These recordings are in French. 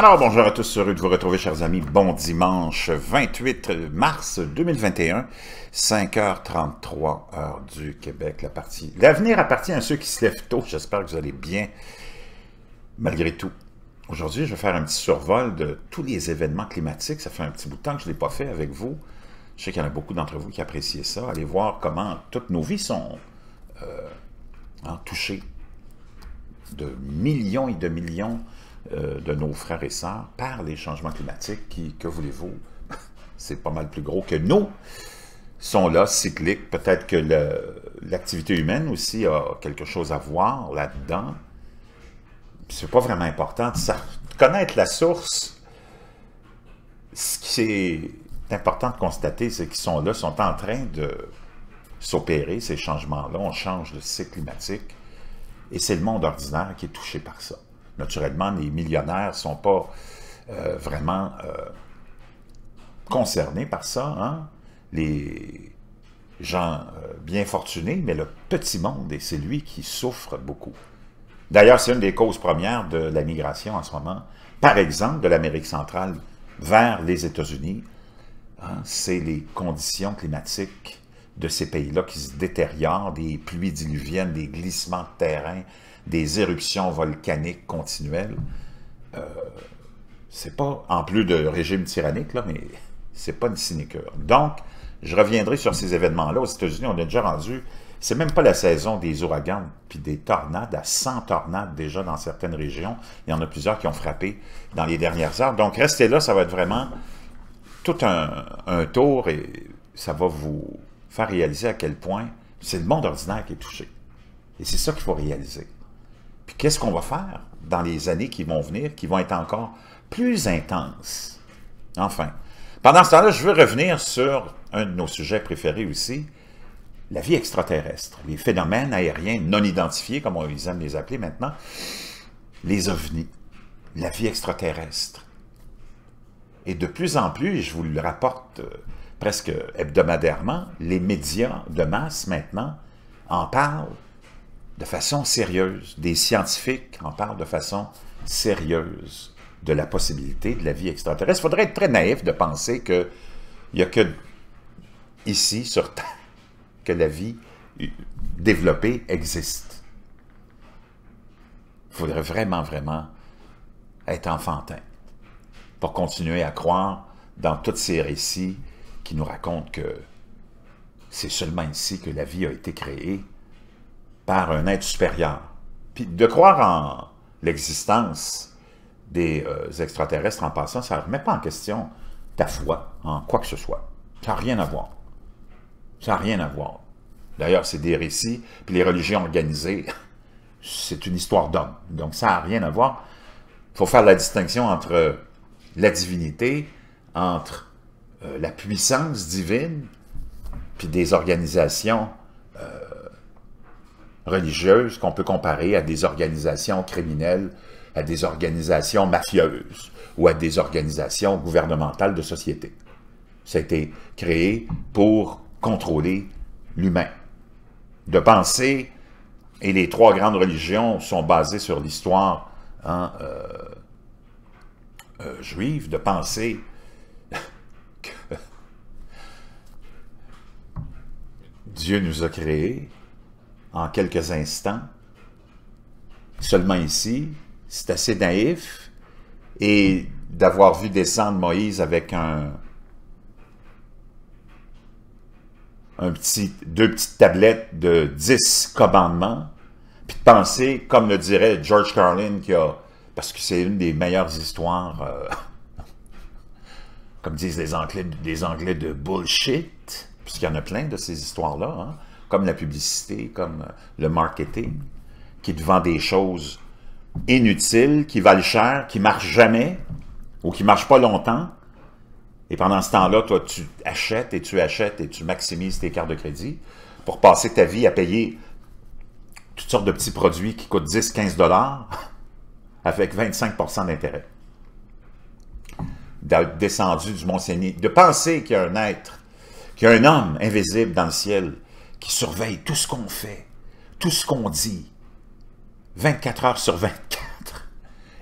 Alors bonjour à tous, heureux de vous retrouver chers amis. Bon dimanche 28 mars 2021, 5h33 heure du Québec, la partie. L'avenir appartient à ceux qui se lèvent tôt. J'espère que vous allez bien malgré tout. Aujourd'hui, je vais faire un petit survol de tous les événements climatiques. Ça fait un petit bout de temps que je ne l'ai pas fait avec vous. Je sais qu'il y en a beaucoup d'entre vous qui appréciez ça. Allez voir comment toutes nos vies sont euh, hein, touchées de millions et de millions euh, de nos frères et sœurs par les changements climatiques qui, que voulez-vous, c'est pas mal plus gros que nous, sont là, cycliques. Peut-être que l'activité humaine aussi a quelque chose à voir là-dedans. C'est pas vraiment important. Ça, connaître la source, ce qui est important de constater, c'est qu'ils sont là, sont en train de s'opérer, ces changements-là. On change le cycle climatique et c'est le monde ordinaire qui est touché par ça. Naturellement, les millionnaires ne sont pas euh, vraiment euh, concernés par ça. Hein. Les gens euh, bien fortunés, mais le petit monde, et c'est lui qui souffre beaucoup. D'ailleurs, c'est une des causes premières de la migration en ce moment, par exemple de l'Amérique centrale vers les États-Unis. Hein, c'est les conditions climatiques de ces pays-là qui se détériorent, des pluies diluviennes, des glissements de terrain, des éruptions volcaniques continuelles. Euh, c'est pas, en plus de régime tyrannique, là, mais c'est pas une sinecure. Donc, je reviendrai sur ces événements-là. Aux États-Unis, on a déjà rendu, c'est même pas la saison des ouragans puis des tornades, à 100 tornades déjà dans certaines régions. Il y en a plusieurs qui ont frappé dans les dernières heures. Donc, restez là, ça va être vraiment tout un, un tour et ça va vous faire réaliser à quel point c'est le monde ordinaire qui est touché. Et c'est ça qu'il faut réaliser. Puis qu'est-ce qu'on va faire dans les années qui vont venir, qui vont être encore plus intenses? Enfin, pendant ce temps-là, je veux revenir sur un de nos sujets préférés aussi, la vie extraterrestre, les phénomènes aériens non identifiés, comme on les aime les appeler maintenant, les ovnis, la vie extraterrestre. Et de plus en plus, je vous le rapporte euh, presque hebdomadairement, les médias de masse maintenant en parlent de façon sérieuse, des scientifiques en parlent de façon sérieuse de la possibilité de la vie extraterrestre. Il faudrait être très naïf de penser qu'il n'y a que ici, sur Terre, que la vie euh, développée existe. Il faudrait vraiment, vraiment être enfantin pour continuer à croire dans tous ces récits qui nous racontent que c'est seulement ici que la vie a été créée par un être supérieur. Puis de croire en l'existence des euh, extraterrestres en passant, ça ne remet pas en question ta foi en quoi que ce soit. Ça n'a rien à voir. Ça n'a rien à voir. D'ailleurs, c'est des récits, puis les religions organisées, c'est une histoire d'homme. Donc ça n'a rien à voir. Il faut faire la distinction entre euh, la divinité, entre euh, la puissance divine, puis des organisations religieuses qu'on peut comparer à des organisations criminelles, à des organisations mafieuses ou à des organisations gouvernementales de société. Ça a été créé pour contrôler l'humain. De penser, et les trois grandes religions sont basées sur l'histoire hein, euh, euh, juive, de penser que Dieu nous a créés en quelques instants, seulement ici. C'est assez naïf. Et d'avoir vu descendre Moïse avec un, petit, deux petites tablettes de dix commandements, puis de penser, comme le dirait George Carlin, qui a, parce que c'est une des meilleures histoires, euh, comme disent les Anglais, les Anglais de bullshit, puisqu'il y en a plein de ces histoires-là, hein, comme la publicité, comme euh, le marketing, qui te vend des choses inutiles, qui valent cher, qui marchent jamais ou qui marchent pas longtemps. Et pendant ce temps-là, toi, tu achètes et tu achètes et tu maximises tes cartes de crédit pour passer ta vie à payer toutes sortes de petits produits qui coûtent 10, 15 dollars avec 25 d'intérêt. D'être descendu du mont saint de penser qu'il y a un être, qu'il y a un homme invisible dans le ciel qui surveille tout ce qu'on fait, tout ce qu'on dit, 24 heures sur 24,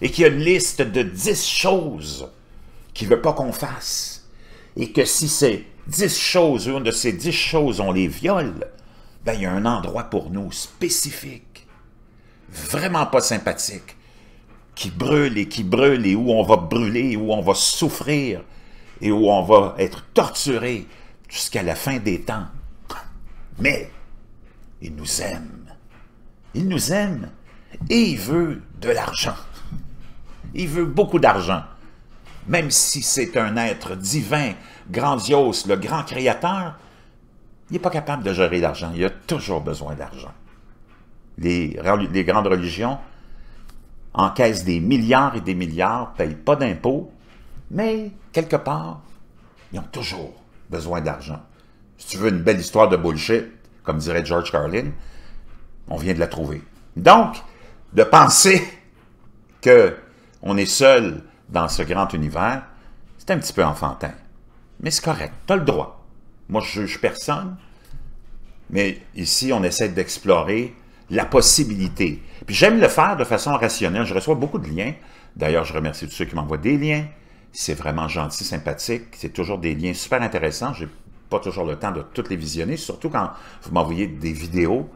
et qui a une liste de 10 choses qu'il ne veut pas qu'on fasse, et que si ces 10 choses, une de ces 10 choses, on les viole, ben, il y a un endroit pour nous spécifique, vraiment pas sympathique, qui brûle et qui brûle, et où on va brûler, où on va souffrir, et où on va être torturé jusqu'à la fin des temps mais il nous aime. Il nous aime et il veut de l'argent. Il veut beaucoup d'argent. Même si c'est un être divin, grandiose, le grand créateur, il n'est pas capable de gérer l'argent. Il a toujours besoin d'argent. Les, les, grandes religions encaissent des milliards et des milliards, ne payent pas d'impôts, mais quelque part, ils ont toujours besoin d'argent. Si tu veux une belle histoire de bullshit, comme dirait George Carlin, on vient de la trouver. Donc, de penser que on est seul dans ce grand univers, c'est un petit peu enfantin. Mais c'est correct, tu as le droit. Moi, je juge personne, mais ici, on essaie d'explorer la possibilité. Puis j'aime le faire de façon rationnelle. Je reçois beaucoup de liens. D'ailleurs, je remercie tous ceux qui m'envoient des liens. C'est vraiment gentil, sympathique. C'est toujours des liens super intéressants. J'ai pas toujours le temps de toutes les visionner, surtout quand vous m'envoyez des vidéos.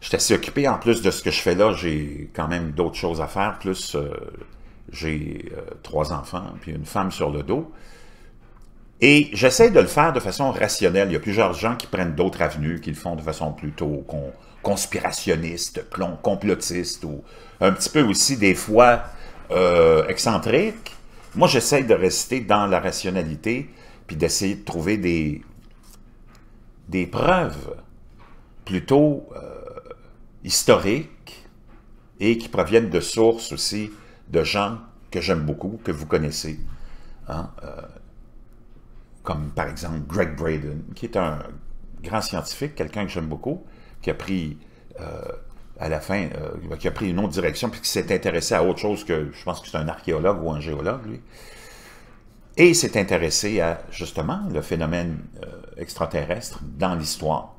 Je suis assez occupé. En plus de ce que je fais là, j'ai quand même d'autres choses à faire. Plus, euh, j'ai euh, trois enfants, puis une femme sur le dos. Et j'essaie de le faire de façon rationnelle. Il y a plusieurs gens qui prennent d'autres avenues, qui le font de façon plutôt conspirationniste, complotiste, ou un petit peu aussi des fois euh, excentrique. Moi, j'essaie de rester dans la rationalité puis d'essayer de trouver des, des preuves plutôt euh, historiques et qui proviennent de sources aussi de gens que j'aime beaucoup, que vous connaissez, hein, euh, comme par exemple Greg Braden, qui est un grand scientifique, quelqu'un que j'aime beaucoup, qui a pris euh, à la fin, qui a pris une autre direction, puis qui s'est intéressé à autre chose que, je pense que c'est un archéologue ou un géologue, lui, et il s'est intéressé à, justement, le phénomène euh, extraterrestre dans l'histoire.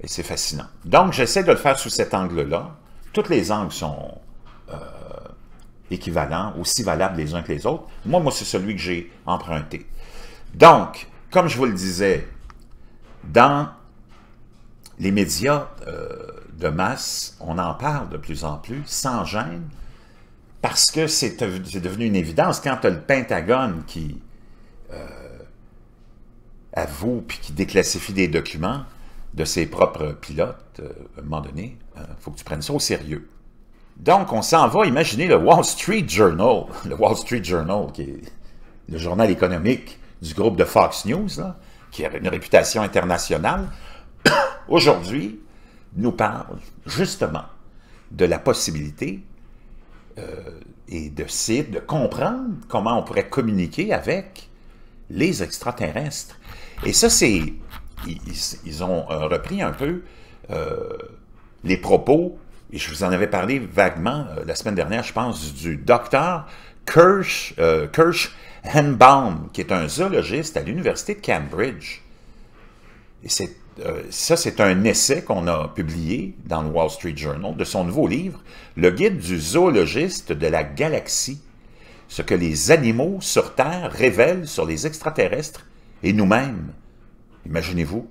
Et c'est fascinant. Donc, j'essaie de le faire sous cet angle-là. Tous les angles sont euh, équivalents, aussi valables les uns que les autres. Moi, moi c'est celui que j'ai emprunté. Donc, comme je vous le disais, dans les médias euh, de masse, on en parle de plus en plus, sans gêne, parce que c'est devenu une évidence quand tu as le Pentagone qui euh, avoue puis qui déclassifie des documents de ses propres pilotes, euh, à un moment donné, il euh, faut que tu prennes ça au sérieux. Donc, on s'en va imaginer le Wall Street Journal, le Wall Street Journal, qui est le journal économique du groupe de Fox News, qui a une réputation internationale, aujourd'hui nous parle justement de la possibilité euh, et de de comprendre comment on pourrait communiquer avec les extraterrestres. Et ça, c'est... Ils, ont euh, repris un peu euh, les propos, et je vous en avais parlé vaguement la semaine dernière, je pense, du docteur Kirsch, Kirsch Henbaum, qui est un zoologiste à l'Université de Cambridge. Et c'est euh, ça, c'est un essai qu'on a publié dans le Wall Street Journal de son nouveau livre, Le guide du zoologiste de la galaxie, ce que les animaux sur Terre révèlent sur les extraterrestres et nous-mêmes. Imaginez-vous.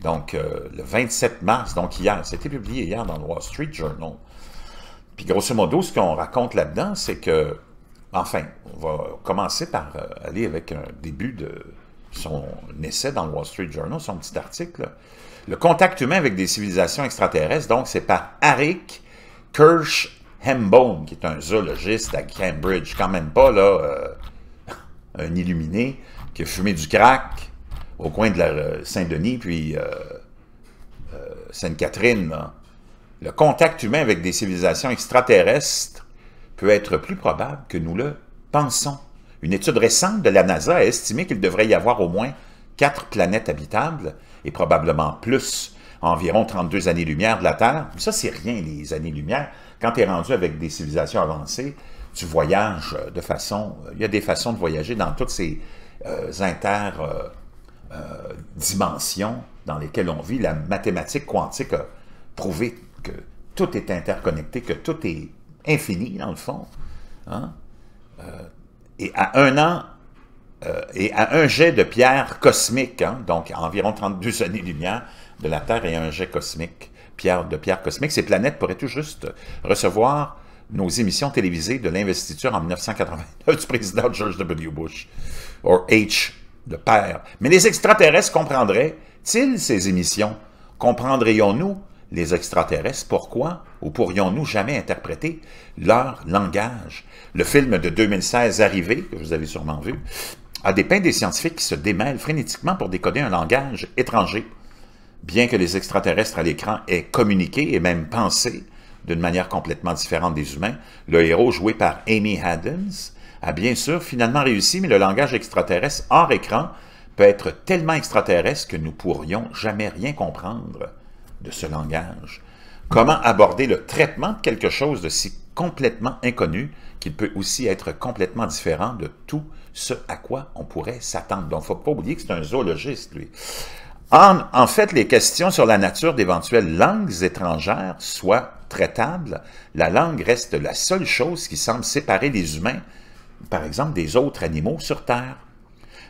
Donc, euh, le 27 mars, donc hier, c'était publié hier dans le Wall Street Journal. Puis, grosso modo, ce qu'on raconte là-dedans, c'est que, enfin, on va commencer par euh, aller avec un début de, son essai dans le Wall Street Journal, son petit article, le contact humain avec des civilisations extraterrestres, donc c'est par Eric Kirsch Hembone, qui est un zoologiste à Cambridge, quand même pas là, euh, un illuminé qui a fumé du crack au coin de la euh, Saint-Denis, puis euh, Sainte-Catherine. Le contact humain avec des civilisations extraterrestres peut être plus probable que nous le pensons. Une étude récente de la NASA a estimé qu'il devrait y avoir au moins quatre planètes habitables, et probablement plus, environ 32 années-lumière de la Terre. Ça, c'est rien, les années-lumière. Quand tu es rendu avec des civilisations avancées, tu voyages de façon... Il y a des façons de voyager dans toutes ces euh, interdimensions euh, euh, dans lesquelles on vit. La mathématique quantique a prouvé que tout est interconnecté, que tout est infini, dans le fond. Hein? et à un an, euh, et à un jet de pierre cosmique, hein, donc environ 32 années-lumière de la Terre et un jet cosmique, pierre de pierre cosmique, ces planètes pourraient tout juste recevoir nos émissions télévisées de l'investiture en 1989 du président George W. Bush, ou H de père. Mais les extraterrestres comprendraient-ils ces émissions? Comprendrions-nous les extraterrestres, pourquoi ou pourrions-nous jamais interpréter leur langage? Le film de 2016 Arrivé, que vous avez sûrement vu, a dépeint des scientifiques qui se démêlent frénétiquement pour décoder un langage étranger. Bien que les extraterrestres à l'écran aient communiqué et même pensé d'une manière complètement différente des humains, le héros joué par Amy Adams a bien sûr finalement réussi, mais le langage extraterrestre hors écran peut être tellement extraterrestre que nous pourrions jamais rien comprendre de ce langage? Comment aborder le traitement de quelque chose de si complètement inconnu qu'il peut aussi être complètement différent de tout ce à quoi on pourrait s'attendre? Donc, il ne faut pas oublier que c'est un zoologiste, lui. En, en, fait, les questions sur la nature d'éventuelles langues étrangères soient traitables, la langue reste la seule chose qui semble séparer les humains, par exemple, des autres animaux sur Terre.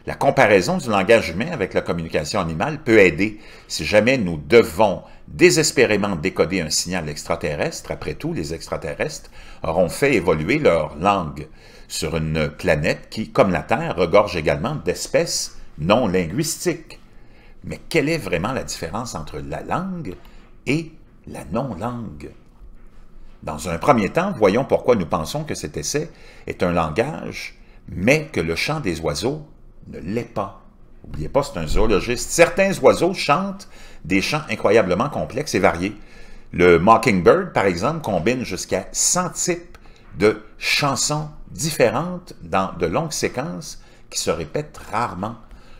La comparaison du langage humain avec la communication animale peut aider si jamais nous devons désespérément décoder un signal extraterrestre. Après tout, les extraterrestres auront fait évoluer leur langue sur une planète qui, comme la Terre, regorge également d'espèces non linguistiques. Mais quelle est vraiment la différence entre la langue et la non-langue? Dans un premier temps, voyons pourquoi nous pensons que cet essai est un langage, mais que le chant des oiseaux ne l'est pas. N'oubliez pas, c'est un zoologiste. Certains oiseaux chantent des chants incroyablement complexes et variés. Le Mockingbird, par exemple, combine jusqu'à 100 types de chansons différentes dans de longues séquences qui se répètent rarement.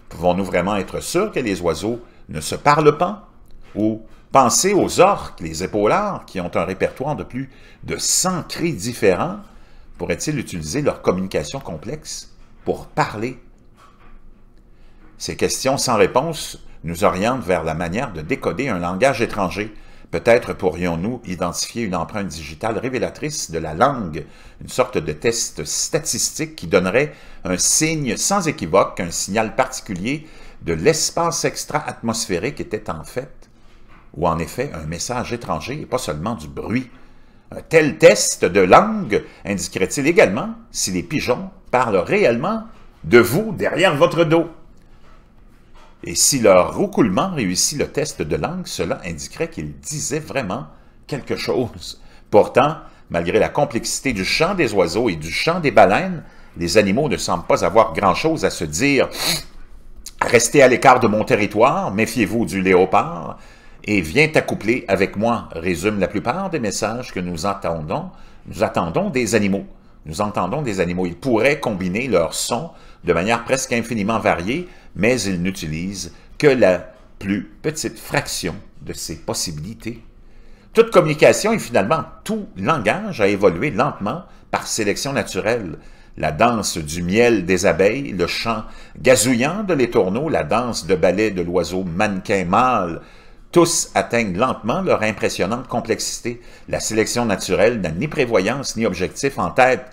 Pouvons-nous vraiment être sûrs que les oiseaux ne se parlent pas? Ou pensez aux orques, les épaulards, qui ont un répertoire de plus de 100 cris différents. Pourraient-ils utiliser leur communication complexe pour parler ces questions sans réponse nous orientent vers la manière de décoder un langage étranger. Peut-être pourrions-nous identifier une empreinte digitale révélatrice de la langue, une sorte de test statistique qui donnerait un signe sans équivoque un signal particulier de l'espace extra-atmosphérique était en fait, ou en effet, un message étranger et pas seulement du bruit. Un tel test de langue indiquerait-il également si les pigeons parlent réellement de vous derrière votre dos? Et si leur roucoulement réussit le test de langue, cela indiquerait qu'ils disaient vraiment quelque chose. Pourtant, malgré la complexité du chant des oiseaux et du chant des baleines, les animaux ne semblent pas avoir grand-chose à se dire. Restez à l'écart de mon territoire, méfiez-vous du léopard, et viens t'accoupler avec moi, résume la plupart des messages que nous entendons. Nous attendons des animaux. Nous entendons des animaux. Ils pourraient combiner leurs sons de manière presque infiniment variée mais il n'utilise que la plus petite fraction de ses possibilités. Toute communication et finalement tout langage a évolué lentement par sélection naturelle. La danse du miel des abeilles, le chant gazouillant de l'étourneau, la danse de ballet de l'oiseau mannequin mâle, tous atteignent lentement leur impressionnante complexité. La sélection naturelle n'a ni prévoyance ni objectif en tête.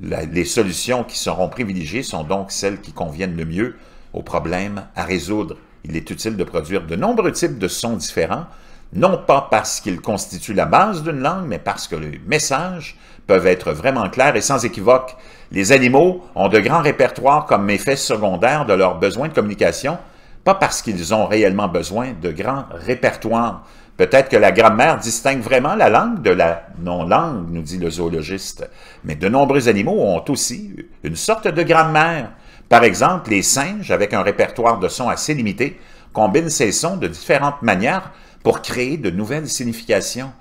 les solutions qui seront privilégiées sont donc celles qui conviennent le mieux au problèmes à résoudre. Il est utile de produire de nombreux types de sons différents, non pas parce qu'ils constituent la base d'une langue, mais parce que les messages peuvent être vraiment clairs et sans équivoque. Les animaux ont de grands répertoires comme effets secondaires de leurs besoins de communication, pas parce qu'ils ont réellement besoin de grands répertoires. Peut-être que la grammaire distingue vraiment la langue de la non-langue, nous dit le zoologiste. Mais de nombreux animaux ont aussi une sorte de grammaire. Par exemple, les singes, avec un répertoire de sons assez limité, combinent ces sons de différentes manières pour créer de nouvelles significations.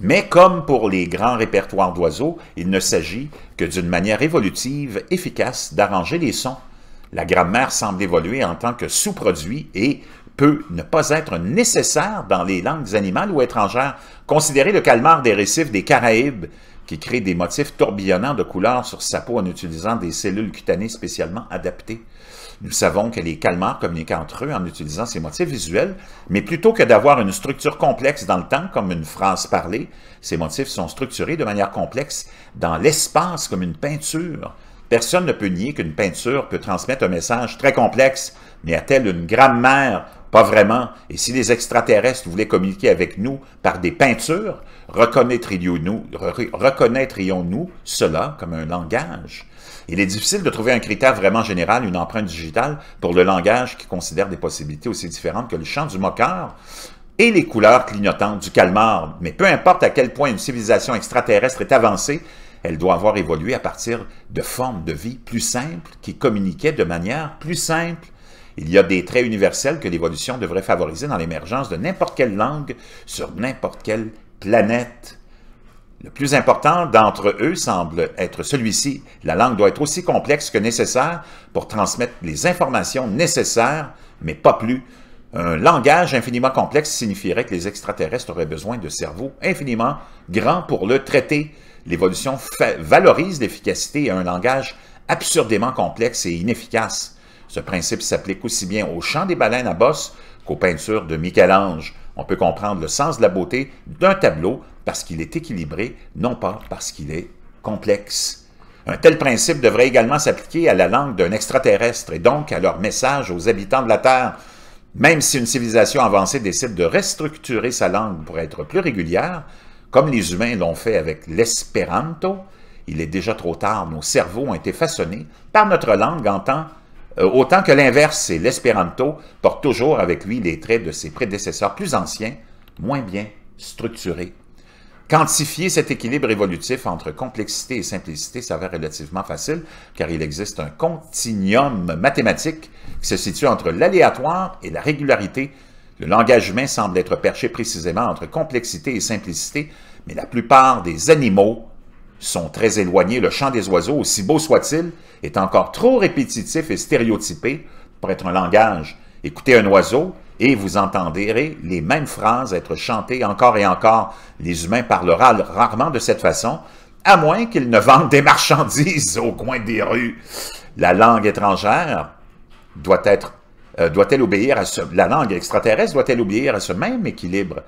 Mais comme pour les grands répertoires d'oiseaux, il ne s'agit que d'une manière évolutive, efficace d'arranger les sons. La grammaire semble évoluer en tant que sous-produit et peut ne pas être nécessaire dans les langues animales ou étrangères. Considérez le calmar des récifs des Caraïbes qui crée des motifs tourbillonnants de couleurs sur sa peau en utilisant des cellules cutanées spécialement adaptées. Nous savons que les calmars communiquent entre eux en utilisant ces motifs visuels, mais plutôt que d'avoir une structure complexe dans le temps, comme une phrase parlée, ces motifs sont structurés de manière complexe dans l'espace, comme une peinture, Personne ne peut nier qu'une peinture peut transmettre un message très complexe, mais a-t-elle une grammaire Pas vraiment. Et si les extraterrestres voulaient communiquer avec nous par des peintures, reconnaîtrions-nous cela comme un langage il est difficile de trouver un critère vraiment général, une empreinte digitale, pour le langage qui considère des possibilités aussi différentes que le chant du moqueur et les couleurs clignotantes du calmar. Mais peu importe à quel point une civilisation extraterrestre est avancée, elle doit avoir évolué à partir de formes de vie plus simples qui communiquaient de manière plus simple. Il y a des traits universels que l'évolution devrait favoriser dans l'émergence de n'importe quelle langue sur n'importe quelle planète. Le plus important d'entre eux semble être celui-ci. La langue doit être aussi complexe que nécessaire pour transmettre les informations nécessaires, mais pas plus. Un langage infiniment complexe signifierait que les extraterrestres auraient besoin de cerveaux infiniment grands pour le traiter. L'évolution valorise l'efficacité à un langage absurdément complexe et inefficace. Ce principe s'applique aussi bien au chant des baleines à bosse qu'aux peintures de Michel-Ange. On peut comprendre le sens de la beauté d'un tableau parce qu'il est équilibré, non pas parce qu'il est complexe. Un tel principe devrait également s'appliquer à la langue d'un extraterrestre et donc à leur message aux habitants de la Terre. Même si une civilisation avancée décide de restructurer sa langue pour être plus régulière, comme les humains l'ont fait avec l'espéranto, il est déjà trop tard. Nos cerveaux ont été façonnés par notre langue en tant euh, autant que l'inverse, et l'espéranto porte toujours avec lui les traits de ses prédécesseurs plus anciens, moins bien structurés. Quantifier cet équilibre évolutif entre complexité et simplicité s'avère relativement facile, car il existe un continuum mathématique qui se situe entre l'aléatoire et la régularité, le langage humain semble être perché précisément entre complexité et simplicité, mais la plupart des animaux sont très éloignés. Le chant des oiseaux, aussi beau soit-il, est encore trop répétitif et stéréotypé pour être un langage. Écoutez un oiseau et vous entendrez les mêmes phrases être chantées encore et encore. Les humains parleront rarement de cette façon, à moins qu'ils ne vendent des marchandises au coin des rues. La langue étrangère doit être euh, doit-elle obéir à ce... La langue extraterrestre doit-elle obéir à ce même équilibre?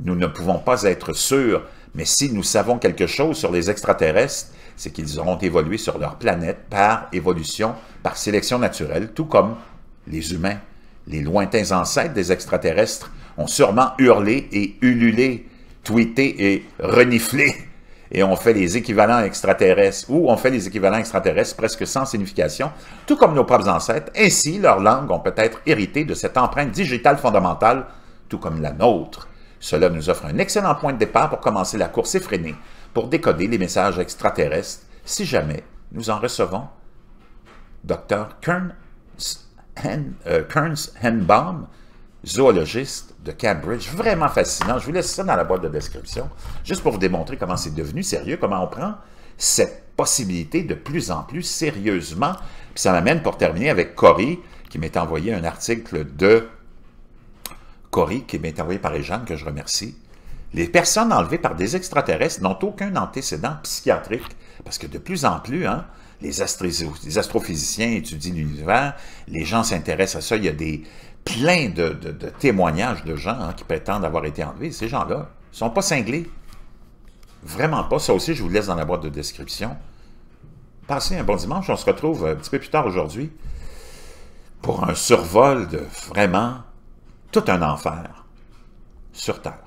Nous ne pouvons pas être sûrs, mais si nous savons quelque chose sur les extraterrestres, c'est qu'ils auront évolué sur leur planète par évolution, par sélection naturelle, tout comme les humains. Les lointains ancêtres des extraterrestres ont sûrement hurlé et ululé, tweeté et reniflé et on fait les équivalents extraterrestres, ou on fait les équivalents extraterrestres presque sans signification, tout comme nos propres ancêtres. Ainsi, leurs langues ont peut-être hérité de cette empreinte digitale fondamentale, tout comme la nôtre. Cela nous offre un excellent point de départ pour commencer la course effrénée, pour décoder les messages extraterrestres, si jamais nous en recevons. Dr. Kearns, Kearns Henbaum, zoologiste de Cambridge. Vraiment fascinant. Je vous laisse ça dans la boîte de description, juste pour vous démontrer comment c'est devenu sérieux, comment on prend cette possibilité de plus en plus sérieusement. Puis ça m'amène pour terminer avec Cory, qui m'est envoyé un article de Cory, qui m'est envoyé par Jeanne, que je remercie. Les personnes enlevées par des extraterrestres n'ont aucun antécédent psychiatrique, parce que de plus en plus, hein, les, les astrophysiciens étudient l'univers, les gens s'intéressent à ça, il y a des, plein de, témoignages de gens hein, qui prétendent avoir été enlevés. Ces gens-là ne sont pas cinglés. Vraiment pas. Ça aussi, je vous laisse dans la boîte de description. Passez un bon dimanche. On se retrouve un petit peu plus tard aujourd'hui pour un survol de vraiment tout un enfer sur Terre.